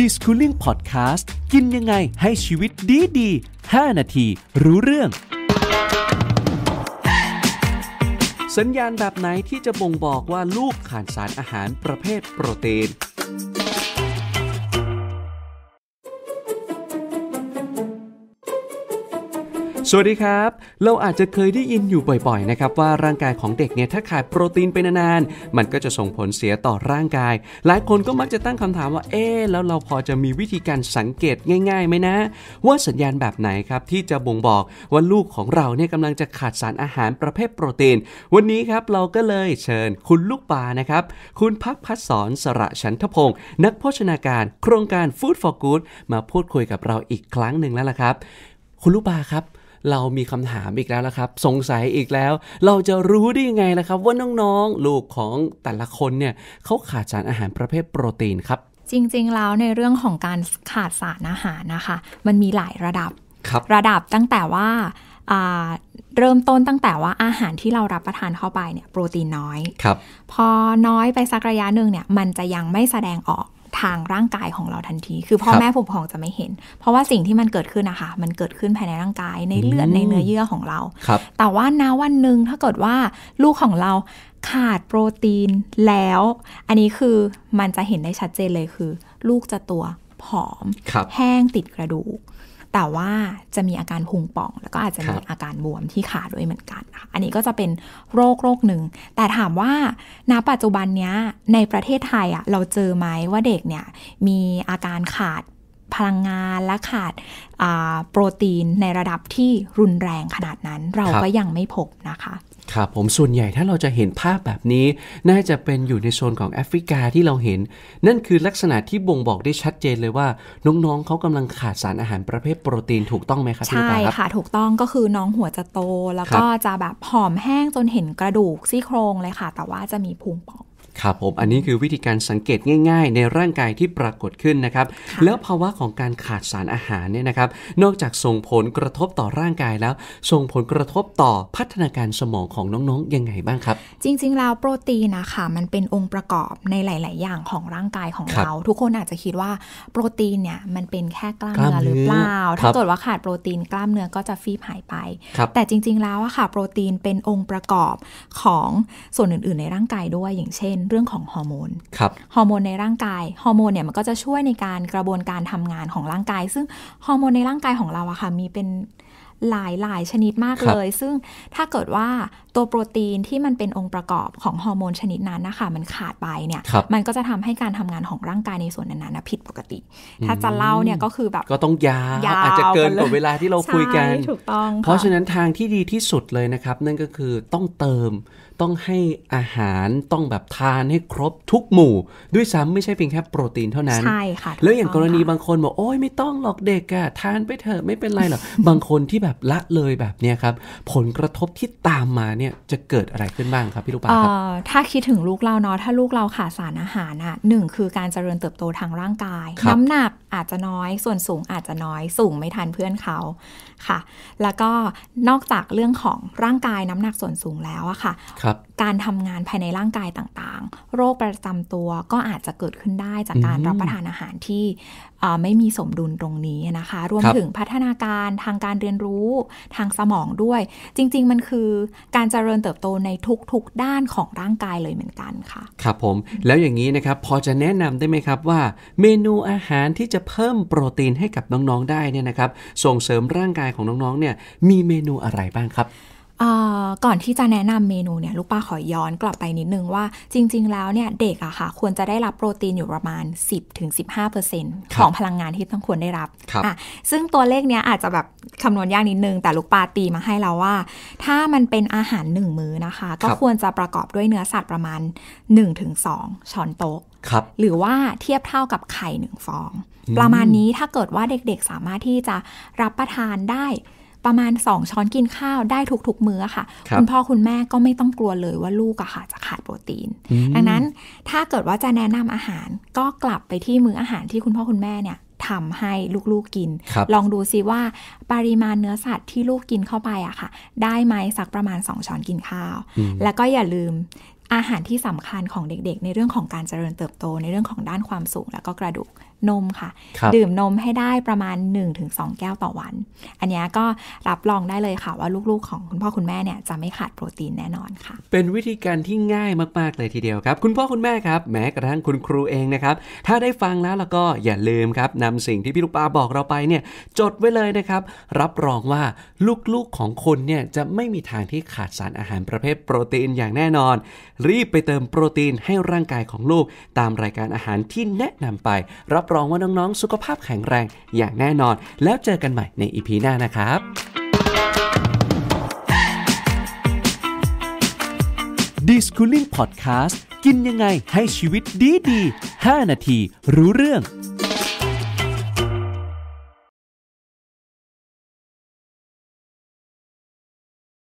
ดีสคูลิ่งพอดแคสต์ กินยังไงให้ชีวิตดีดี5นาทีรู้เรื่อง สัญญาณแบบไหนที่จะบ่งบอกว่าลูกขาดสารอาหารประเภทโปรตีนสวัสดีครับ เราอาจจะเคยได้ยินอยู่บ่อยๆ นะครับ ว่าร่างกายของเด็กเนี่ย ถ้าขาดโปรตีนไปนาน ๆ มันก็จะส่งผลเสียต่อร่างกาย หลายคนก็มักจะตั้งคำถามว่า เอ๊แล้วเราพอจะมีวิธีการสังเกตง่ายๆไหมนะ ว่าสัญญาณแบบไหนครับ ที่จะบ่งบอกว่าลูกของเราเนี่ยกำลังจะขาดสารอาหารประเภทโปรตีน วันนี้ครับเราก็เลยเชิญ คุณลูกปลานะครับ คุณพักพัฒสอนสระชันทพงศ์นักโภชนาการ โครงการ Food for Good มาพูดคุยกับเราอีกครั้งหนึ่งแล้วล่ะครับ คุณลูกปลาครับเรามีคำถามอีกแล้วละครับสงสัยอีกแล้ว เราจะรู้ได้ยังไงล่ะครับว่าน้องๆลูกของแต่ละคนเนี่ยเขาขาดสารอาหารประเภทโปรตีนครับจริงๆแล้วในเรื่องของการขาดสารอาหารนะคะมันมีหลายระดับรระดับตั้งแต่ว่าเริ่มต้นตั้งแต่ว่าอาหารที่เรารับประทานเข้าไปเนี่ยโปรตีนน้อยครับพอน้อยไปสักระยะหนึ่งเนี่ยมันจะยังไม่แสดงออกทางร่างกายของเราทันที คือพ่อแม่ผู้ปกครองจะไม่เห็น เพราะว่าสิ่งที่มันเกิดขึ้นนะคะ มันเกิดขึ้นภายในร่างกาย ในเลือด ในเนื้อเยื่อของเรารแต่ว่านาวันหนึ่งถ้าเกิดว่าลูกของเราขาดโปรตีนแล้ว อันนี้คือมันจะเห็นได้ชัดเจนเลยคือ ลูกจะตัวผอม แห้งติดกระดูกแต่ว่าจะมีอาการพุงป่อง แล้วก็อาจจะมีอาการบวมที่ขาด้วยเหมือนกัน อันนี้ก็จะเป็นโรคโรคหนึ่ง แต่ถามว่าณปัจจุบันเนี้ยในประเทศไทยอ่ะเราเจอไหมว่าเด็กเนี่ยมีอาการขาดพลังงานและขาดโปรตีนในระดับที่รุนแรงขนาดนั้นเราก็ยังไม่พบนะคะครับผมส่วนใหญ่ถ้าเราจะเห็นภาพแบบนี้ น่าจะเป็นอยู่ในโซนของแอฟริกาที่เราเห็น นั่นคือลักษณะที่บ่งบอกได้ชัดเจนเลยว่า น้องๆเขากำลังขาดสารอาหารประเภทโปรตีนถูกต้องไหมครับ ใช่ค่ะถูกต้องก็คือน้องหัวจะโตแล้วก็จะแบบผอมแห้งจนเห็นกระดูกซี่โครงเลยค่ะ แต่ว่าจะมีพุงป่องครับผมอันนี้คือวิธีการสังเกตง่ายๆ ในร่างกายที่ปรากฏขึ้นนะครับแล้วภาวะของการขาดสารอาหารเนี่ยนะครับนอกจากส่งผลกระทบต่อร่างกายแล้วส่งผลกระทบต่อพัฒนาการสมองของน้องๆยังไงบ้างครับ จริงๆ แล้วโปรตีนนะคะมันเป็นองค์ประกอบในหลาย ๆ อย่างของร่างกายของเราทุกคนอาจจะคิดว่าโปรตีนเนี่ยมันเป็นแค่กล้ามเนื้อหรือเปล่าถ้าเกิดว่าขาดโปรตีนกล้ามเนื้อก็จะฟีบหายไป แต่จริง ๆแล้วอะค่ะโปรตีนเป็นองค์ประกอบของส่วนอื่นๆ ในร่างกายด้วยอย่างเช่นเ็นเรื่องของฮอร์โมน ครับ ฮอร์โมนในร่างกาย ฮอร์โมนเนี่ยมันก็จะช่วยในการกระบวนการทำงานของร่างกาย ซึ่งฮอร์โมนในร่างกายของเราอะค่ะ มีเป็นหลายหลายชนิดมากเลย ซึ่งถ้าเกิดว่าตัวโปรตีนที่มันเป็นองค์ประกอบของฮอร์โมนชนิดนั้นนะคะมันขาดไปเนี่ยมันก็จะทำให้การทำงานของร่างกายในส่วนนั้นนะผิดปกติ ถ้าจะเล่าเนี่ยก็คือแบบ ก็ต้องยายาวอาจจะเกินกว่าเวลาที่เราคุยกันถูกต้อง เพราะฉะนั้นทางที่ดีที่สุดเลยนะครับ นั่นก็คือต้องเติมต้องให้อาหารต้องแบบทานให้ครบทุกหมู่ด้วยซ้ำไม่ใช่เพียงแค่โปรตีนเท่านั้นใช่ค่ะแล้วอย่างกรณีบางคนบอกโอ้ยไม่ต้องหรอกเด็กอะทานไปเถอะไม่เป็นไรหรอกบางคนที่แบบแบบละเลยแบบนี้ครับผลกระทบที่ตามมาเนี่ยจะเกิดอะไรขึ้นบ้างครับพี่ลูกปลาครับถ้าคิดถึงลูกเราเนาะถ้าลูกเราขาดสารอาหารอ่ะหนึ่งคือการเจริญเติบโตทางร่างกายน้ำหนักอาจจะน้อยส่วนสูง อาจจะน้อยสูงไม่ทันเพื่อนเขาค่ะ แล้วก็นอกจากเรื่องของร่างกายน้ำหนักส่วนสูงแล้วอะค่ะคการทำงานภายในร่างกายต่างางๆโรคประจำตัวก็อาจจะเกิดขึ้นได้จากการรับประทานอาหารที่ไม่มีสมดุลตรงนี้นะคะรวมถึงพัฒนาการทางการเรียนรู้ทางสมองด้วยจริงๆ มันคือการเจริญเติบโตในทุกๆด้านของร่างกายเลยเหมือนกันค่ะครับผมแล้วอย่างนี้นะครับพอจะแนะนำได้ไหมครับว่า เมนูอาหารที่จะเพิ่มโปรตีนให้กับน้องๆได้เนี่ยนะครับส่งเสริมร่างกายของน้องๆเนี่ยมีเมนูอะไรบ้างครับก่อนที่จะแนะนำเมนูเนี่ยลูกป้าขอย้อนกลับไปนิดนึงว่า จริง ๆแล้วเนี่ยเด็กอะค่ะควรจะได้รับโปรตีนอยู่ประมาณ 10-15%ของพลังงานที่ต้องควรได้รับอ่ะ ซึ่งตัวเลขเนี้ยอาจจะแบบคำนวณยากนิดนึง แต่ลูกป้าตีมาให้เราว่า ถ้ามันเป็นอาหารหนึ่งมื้อนะคะ ก็ควรจะประกอบด้วยเนื้อสัตว์ประมาณ 1-2ช้อนโต๊ะหรือว่าเทียบเท่ากับไข่หนึ่งฟอง ประมาณนี้ถ้าเกิดว่าเด็กๆสามารถที่จะรับประทานได้ประมาณ 2 ช้อนกินข้าวได้ทุกๆมื้อค่ะคคุณพ่อคุณแม่ก็ไม่ต้องกลัวเลยว่าลูกอะค่ะ จะขาดโปรตีนดังนั้นถ้าเกิดว่าจะแนะนำอาหารก็กลับไปที่มื้ออาหารที่คุณพ่อคุณแม่เนี่ยทำให้ลูกๆกิน ลองดูซิว่าปริมาณเนื้อสัตว์ที่ลูกกินเข้าไปอะค่ะ ได้ไหมสักประมาณ 2 ช้อนกินข้าว แล้วก็อย่าลืมอาหารที่สำคัญของเด็กๆ ในเรื่องของการเจริญเติบโตในเรื่องของด้านความสูงแล้วก็กระดูกนมค่ะคดื่มนมให้ได้ประมาณ1-2แก้วต่อวัน อันนี้ก็รับรองได้เลยค่ะว่าลูกๆ ของคุณพ่อ คุณแม่เนี่ยจะไม่ขาดโปรตีนแน่นอนค่ะเป็นวิธีการที่ง่ายมากๆเลยทีเดียวครับ คุณพ่อคุณแม่ครับ แม้กระทั่งคุณครูเองนะครับ ถ้าได้ฟังแล้วแล้วก็อย่าลืมครับนำสิ่งที่พี่ลูกปลาบอกเราไปเนี่ยจดไว้เลยนะครับ รับรองว่าลูกๆของคนเนี่ยจะไม่มีทางที่ขาดสารอาหารประเภทโปรตีนอย่างแน่นอนรีบไปเติมโปรตีนให้ร่างกายของลูก ตามรายการอาหารที่แนะนำไป รับรองว่าน้องๆ สุขภาพแข็งแรงอย่างแน่นอน แล้วเจอกันใหม่ในอีพีหน้านะครับดิสคูลิ่งพอดแคสต์กินยังไงให้ชีวิตดีดี 5 นาทีรู้เรื่อง